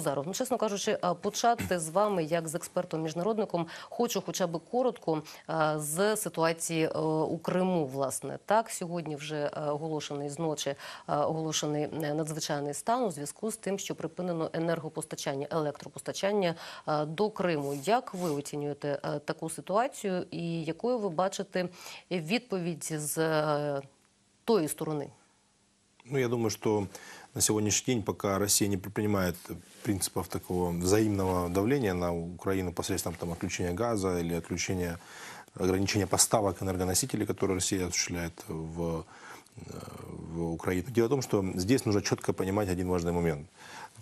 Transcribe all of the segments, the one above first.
Зараз, ну чесно кажучи, е, почати з вами, як з експертом міжнародником, хочу, хоча б коротко, е, з ситуації е, у Криму. Власне так сьогодні вже оголошений зночі оголошений надзвичайний стан у зв'язку з тим, що припинено енергопостачання, електропостачання до Криму. Як ви оцінюєте таку ситуацію, і якою ви бачите відповідь з тої сторони? Ну я думаю, що на сегодняшний день, пока Россия не предпринимает принципов такого взаимного давления на Украину посредством там, отключения газа или отключения ограничения поставок энергоносителей, которые Россия осуществляет в, э, в Украину. Дело в том, что здесь нужно четко понимать один важный момент.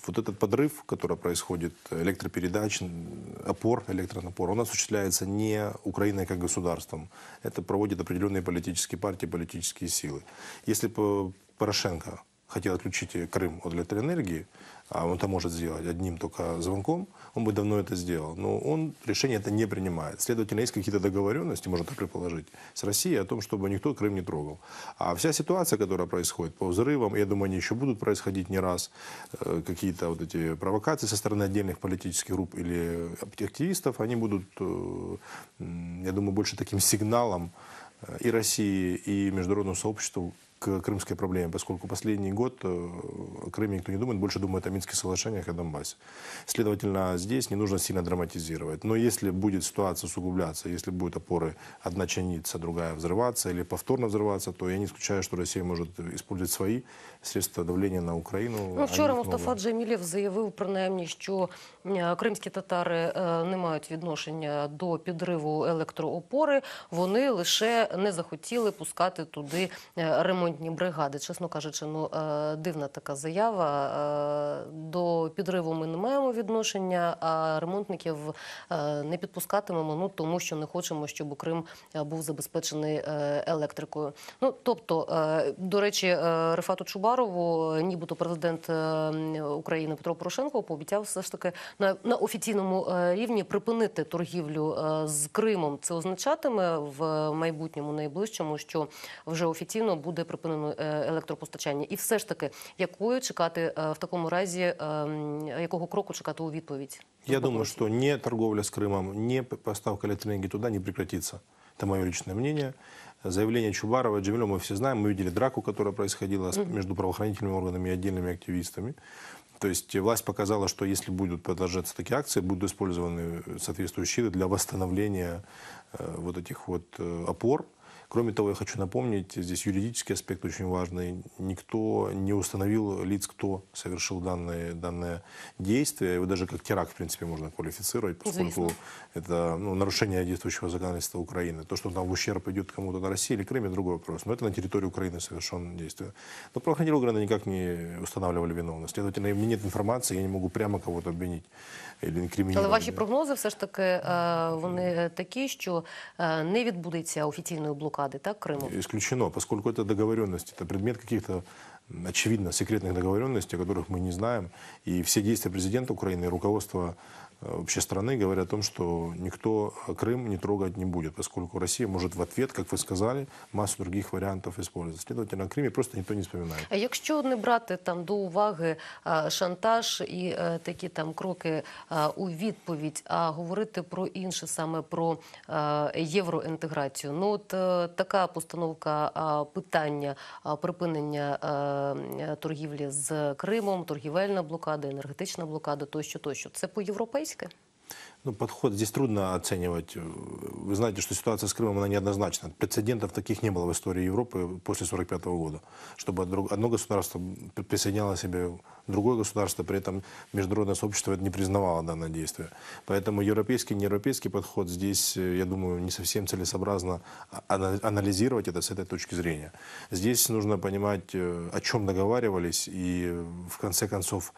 Вот этот подрыв, который происходит, электропередач, опор, электронапор, он осуществляется не Украиной как государством. Это проводят определенные политические партии, политические силы. Если Порошенко хотел отключить Крым от электроэнергии, а он это может сделать одним только звонком, он бы давно это сделал. Но он решение это не принимает. Следовательно, есть какие-то договоренности, можно так предположить, с Россией о том, чтобы никто Крым не трогал. А вся ситуация, которая происходит по взрывам, я думаю, они еще будут происходить не раз, э, какие-то вот эти провокации со стороны отдельных политических групп или активистов, они будут, э, я думаю, больше таким сигналом э, и России, и международному сообществу к крымской проблеме, поскольку последний год э, о Крыме никто не думает, больше думает о Минских соглашениях и Донбассе. Следовательно, здесь не нужно сильно драматизировать. Но если будет ситуация усугубляться, если будут опоры одна чиниться, другая взрываться или повторно взрываться, то я не исключаю, что Россия может использовать свои средства давления на Україну. Ну, вчора Мустафа Джемілєв заявив принаймні, що э, кримські татари э, не мають відношення до підриву електроопори. Вони лише не захотіли пускати туди е, ремонт ремонтні бригади. Чесно кажучи, ну е, дивна така заява. Е, підриву ми не маємо відношення, а ремонтників е, не підпускатимемо. Ну тому, що не хочемо, щоб Крим е, був забезпечений е, електрикою. Ну тобто, до речі, Рефату Чубарову, нібито президент України Петро Порошенко пообіцяв все ж таки на, на офіційному рівні припинити торгівлю з Кримом. Це означатиме в майбутньому найближчому, що вже офіційно буде припинено електропостачання, і все ж таки, якою чекати в такому разі ем, якого кроку чекати у відповідь? Я думаю, что ни торговля с Крымом, ни поставка электроэнергии туда не прекратится. Это мое личное мнение. Заявление Чубарова, Джемилева мы все знаем. Мы видели драку, которая происходила между правоохранительными органами и отдельными активистами. То есть власть показала, что если будут продолжаться такие акции, будут использованы соответствующие для восстановления э, вот этих вот э, опор Кроме того, я хочу напомнить, здесь юридический аспект очень важный. Никто не установил лиц, кто совершил данное, данное действие. Его даже как теракт, в принципе, можно квалифицировать, поскольку Известно. это ну, нарушение действующего законодательства Украины. То, что там в ущерб идет кому-то на России или Крыме, другой вопрос. Но это на территории Украины совершенное действие. Но правоохранители Украины никак не устанавливали виновность. Следовательно, у меня нет информации, я не могу прямо кого-то обвинить Але ваші прогнози все ж таки е, вони е, такі, що е, не відбудеться офіційної блокади блокады так, Крыма? Исключено, поскольку это договоренность, это предмет каких-то очевидно, секретных договоренностей, о которых мы не знаем. И все действия президента Украины и руководства Э, вообще страны, говоря о том, что никто Крым не трогать не будет, поскольку Россия может в ответ, как вы сказали, массу других вариантов использовать. Следовательно, о Крыме просто никто не вспоминает. А якщо не брати там до уваги шантаж і е, такі там кроки е, у відповідь, а говорити про інше, саме про е, євроінтеграцію, ну от така постановка питання припинення торгівлі з Кримом, торгівельна блокада, енергетична блокада, тощо, тощо, це по європейськи политикой? Ну, подход здесь трудно оценивать. Вы знаете, что ситуация с Крымом, она неоднозначна. Прецедентов таких не было в истории Европы после 1945 года, чтобы одно государство присоединяло себе другое государство, при этом международное сообщество это не признавало данное действие. Поэтому европейский, неевропейский подход здесь, э, я думаю, не совсем целесообразно а, анализировать это с этой точки зрения. Здесь нужно понимать, э, о чем договаривались и, э, в конце концов,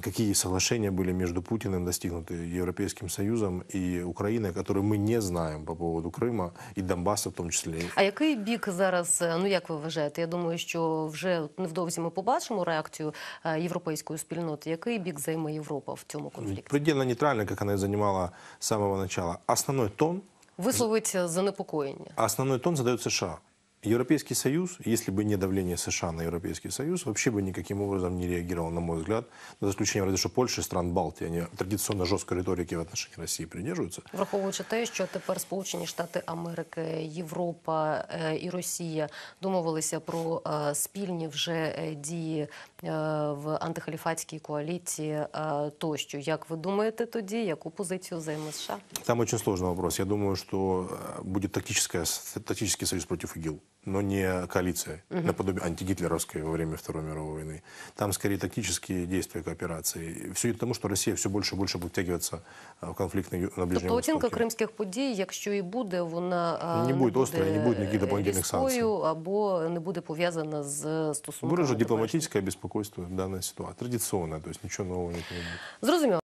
какие соглашения были между Путиным достигнуты Европейским Союзом и Украиной, которые мы не знаємо по поводу Крима і Донбасу в тому числі. А який бік зараз? Е, ну як ви вважаєте? Я думаю, що вже невдовзі ми побачимо реакцію е, європейської спільноти. Який бік займе Європа в цьому конфлікті? Предельно нейтрально, як вона і займала з самого початку. Основний тон висловить е, занепокоєння. Основний тон задають США. Европейский Союз, если бы не давление США на Европейский Союз, вообще бы никаким образом не реагировал, на мой взгляд, за исключением разве що Польщі, стран Балтії, они традиционно жорсткої риторики в отношении Росії придержуються. Враховуючи те, що тепер Сполучені Штати Америки, Європа е, і Росія домовилися про е, спільні вже е, дії Е, в антихаліфатській коаліції е, тощо. Як ви думаете тоді, яку позицію займе США? Там очень сложный вопрос. Я думаю, що э, будет тактическая, тактический союз против ИГИЛ, но не коалиция, угу. наподобие антигитлеровской во время Второй мировой войны. Там скорее тактические действия кооперации. Все это тому, що Росія все больше и больше будет втягиваться э, в конфликт на, на Ближнем Тобто оцінка кримських подій, якщо і буде, вона е, не буде острою, не буде ніяких дополнительних санкцій. Або не буде пов'язана з стосунками. Виражу дипломатичне безпокійство беспокойство в данной ситуации. Традиционно, то есть ничего нового не будет. Зрозуміло.